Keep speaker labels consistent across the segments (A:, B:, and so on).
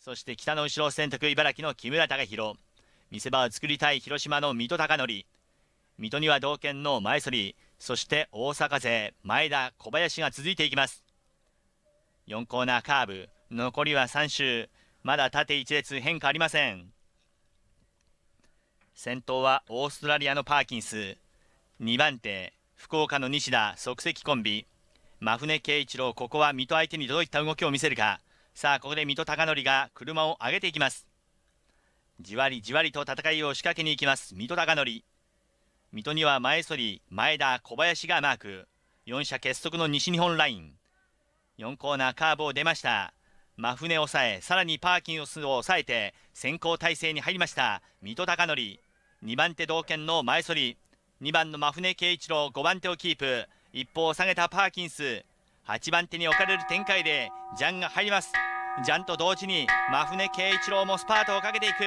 A: そして北の後ろ選択茨城の木村隆弘見せ場を作りたい広島の水戸貴則水戸には同県の前反りそして大阪勢前田小林が続いていきます4コーナーカーブ残りは3周まだ縦1列変化ありません先頭はオーストラリアのパーキンス2番手福岡の西田即席コンビ真船圭一郎ここは水戸相手に届いた動きを見せるかさあここで水戸貴則が車を上げていきますじわりじわりと戦いを仕掛けに行きます水戸貴則水戸には前反り前田小林がマーク4者結束の西日本ライン4コーナーカーブを出ました真船を抑えさらにパーキンを抑えて先行体制に入りました水戸貴則2番手同県の前反り2番の真船圭一郎5番手をキープ一方下げたパーキンス8番手に置かれる展開でジャンが入りますジャンと同時に真船圭一郎もスパートをかけていく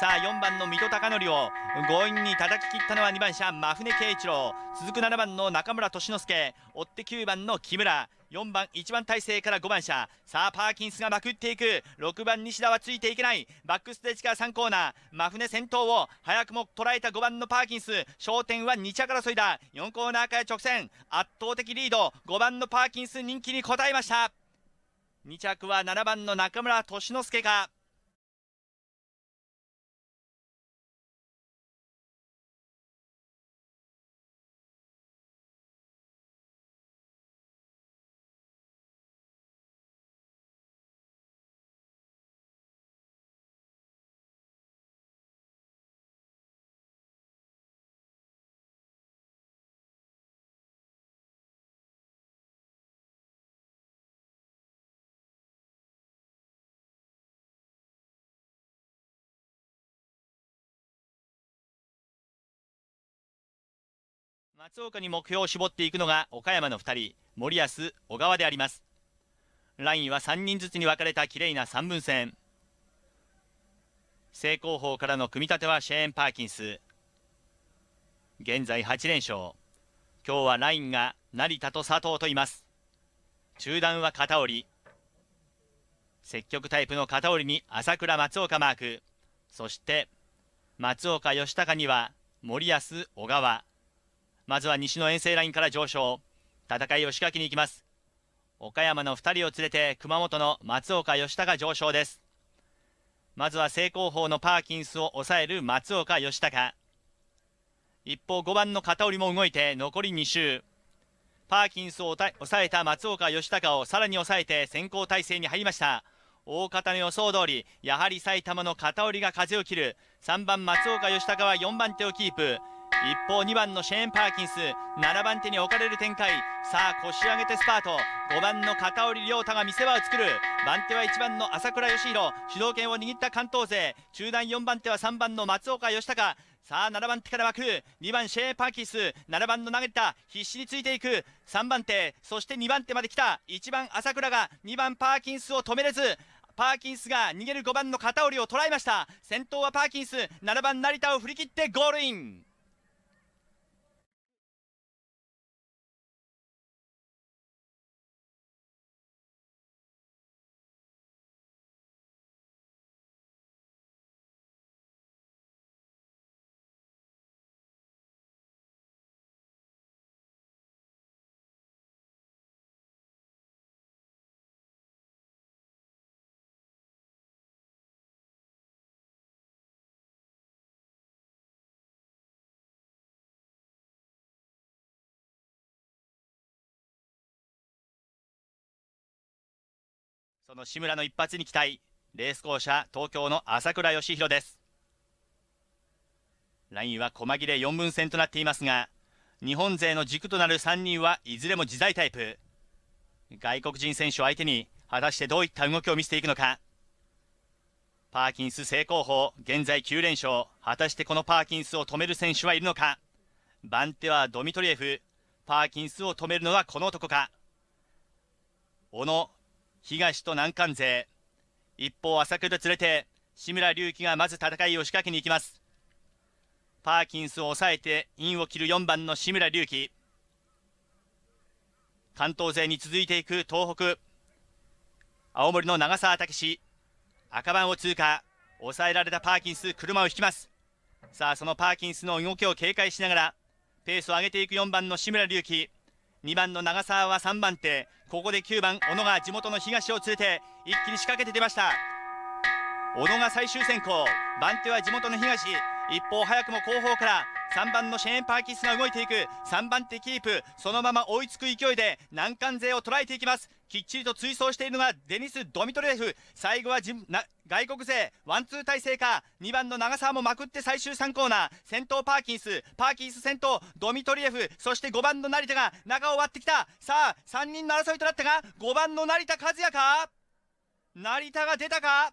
A: さあ4番の水戸貴則を強引に叩き切ったのは2番車真船圭一郎続く7番の中村俊之介追って9番の木村4番1番体制から5番車さあパーキンスがまくっていく6番西田はついていけないバックステージから3コーナー真船先頭を早くも捉えた5番のパーキンス焦点は2着争いだ4コーナーから直線圧倒的リード5番のパーキンス人気に応えました2着は7番の中村俊之介か松岡に目標を絞っていくのが岡山の2人森保小川でありますラインは3人ずつに分かれたきれいな3分線正攻法からの組み立てはシェーン・パーキンス現在8連勝今日はラインが成田と佐藤といます中段は片織積極タイプの片織に朝倉松岡マークそして松岡義孝には森保小川まずは西の遠征ラインから上昇戦い吉垣に行きます岡山の2人を連れて熊本の松岡義孝上昇ですまずは正攻法のパーキンスを抑える松岡義孝一方5番の片織も動いて残り2周パーキンスを抑えた松岡義孝をさらに抑えて先行体制に入りました大方の予想通りやはり埼玉の片織が風を切る3番松岡義孝は4番手をキープ一方2番のシェーン・パーキンス7番手に置かれる展開さあ腰上げてスパート5番の片織亮太が見せ場を作る番手は1番の朝倉義弘主導権を握った関東勢中段4番手は3番の松岡義孝さあ7番手から枠2番シェーン・パーキンス7番の投げた必死についていく3番手そして2番手まで来た1番朝倉が2番パーキンスを止めれずパーキンスが逃げる5番の片織を捉えました先頭はパーキンス7番成田を振り切ってゴールインその志村の一発に期待レース校舎東京の朝倉義弘ですラインは細切れ4分線となっていますが日本勢の軸となる3人はいずれも自在タイプ外国人選手を相手に果たしてどういった動きを見せていくのかパーキンス正攻法現在9連勝果たしてこのパーキンスを止める選手はいるのか番手はドミトリエフパーキンスを止めるのはこの男か小野東と南関勢一方朝倉と連れて志村隆起がまず戦いを仕掛けに行きますパーキンスを抑えてインを切る4番の志村隆起関東勢に続いていく東北青森の長澤武赤番を通過抑えられたパーキンス車を引きますさあそのパーキンスの動きを警戒しながらペースを上げていく4番の志村隆起2番の長澤は3番手ここで9番小野が地元の東を連れて一気に仕掛けて出ました小野が最終選考番手は地元の東一方早くも後方から3番のシェーン・パーキスが動いていく3番手キープそのまま追いつく勢いで難関勢を捉えていきますきっちりと追走しているのがデニス・ドミトリエフ最後は外国勢ワンツー体制か2番の長澤もまくって最終3コーナー先頭パーキンスパーキンス先頭ドミトリエフそして5番の成田が中を割ってきたさあ3人の争いとなったが5番の成田和也か成田が出たか